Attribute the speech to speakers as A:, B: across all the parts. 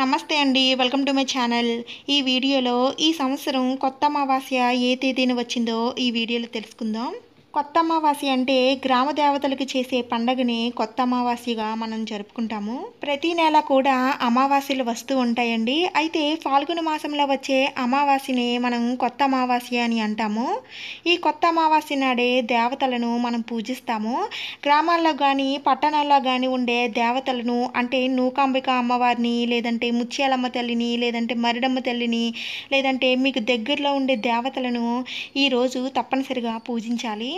A: నమస్తే అండి welcome to my channel ఈ వీడియోలో ఈ సంవత్సరం కొత్త అమావాస్య ఏ తేదీన వచ్చిందో ఈ వీడియోలో తెలుసుకుందాం కొత్త అమావాస్య అంటే గ్రామ దేవతలకు చేసే పండగని కొత్త అమావాస్యగా మనం జరుపుకుంటాము ప్రతి నెల కూడా అమావాస్యలు వస్తూ ఉంటాయండి అయితే ఫాల్గున మాసంలో వచ్చే అమావాస్యని మనం కొత్త అమావాస్య అని అంటాము ఈ కొత్త అమావాస్య నాడే దేవతలను మనం పూజిస్తాము గ్రామాల్లో కానీ పట్టణాల్లో కానీ ఉండే దేవతలను అంటే నూకాంబిక అమ్మవారిని లేదంటే ముత్యాలమ్మ తల్లిని లేదంటే మరిడమ్మ తల్లిని లేదంటే మీకు దగ్గరలో ఉండే దేవతలను ఈరోజు తప్పనిసరిగా పూజించాలి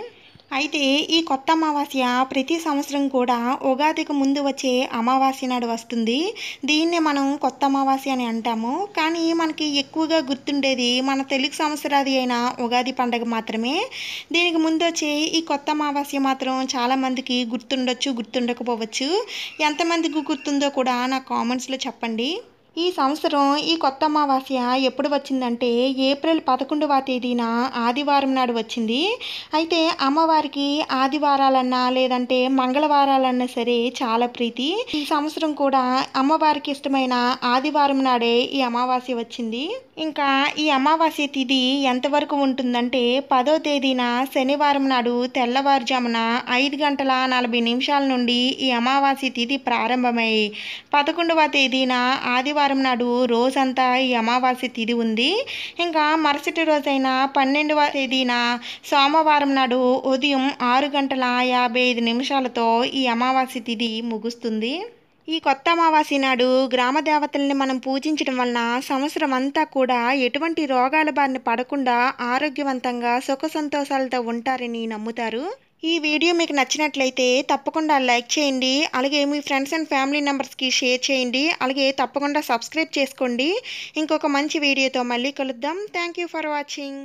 A: అయితే ఈ కొత్త అమావాస్య ప్రతి సంవత్సరం కూడా ఉగాదికి ముందు వచ్చే అమావాస్య నాడు వస్తుంది దీన్ని మనం కొత్త అమావాస్య అని అంటాము కానీ మనకి ఎక్కువగా గుర్తుండేది మన తెలుగు సంవత్సరాది అయిన ఉగాది పండగ మాత్రమే దీనికి ముందు వచ్చే ఈ కొత్త అమావాస్య మాత్రం చాలామందికి గుర్తుండొచ్చు గుర్తుండకపోవచ్చు ఎంతమందికి గుర్తుందో కూడా నా కామెంట్స్లో చెప్పండి ఈ సంవత్సరం ఈ కొత్త అమావాస్య ఎప్పుడు వచ్చిందంటే ఏప్రిల్ పదకొండవ తేదీన ఆదివారం నాడు వచ్చింది అయితే అమ్మవారికి ఆదివారాలన్నా లేదంటే మంగళవారాలన్నా సరే చాలా ప్రీతి ఈ సంవత్సరం కూడా అమ్మవారికి ఇష్టమైన ఆదివారం నాడే ఈ అమావాస్య వచ్చింది ఇంకా ఈ అమావాస్య తిథి ఎంతవరకు ఉంటుందంటే పదో తేదీన శనివారం నాడు తెల్లవారుజామున ఐదు గంటల నలభై నిమిషాల నుండి ఈ అమావాస్య తిథి ప్రారంభమై పదకొండవ తేదీన ఆదివారం శుక్రవారం నాడు రోజంతా ఈ అమావాస్య తిది ఉంది ఇంకా మరుసటి రోజైన పన్నెండవ తేదీన సోమవారం నాడు ఉదయం ఆరు గంటల యాభై ఐదు నిమిషాలతో ఈ అమావాస్య తిది ముగుస్తుంది ఈ కొత్త అమావాస్య నాడు గ్రామ దేవతల్ని మనం పూజించడం వలన సంవత్సరం అంతా కూడా ఎటువంటి రోగాల బారిన పడకుండా ఆరోగ్యవంతంగా సుఖ సంతోషాలతో ఉంటారని నమ్ముతారు ఈ వీడియో మీకు నచ్చినట్లయితే తప్పకుండా లైక్ చేయండి అలాగే మీ ఫ్రెండ్స్ అండ్ ఫ్యామిలీ మెంబర్స్కి షేర్ చేయండి అలాగే తప్పకుండా సబ్స్క్రైబ్ చేసుకోండి ఇంకొక మంచి వీడియోతో మళ్ళీ కలుద్దాం థ్యాంక్ ఫర్ వాచింగ్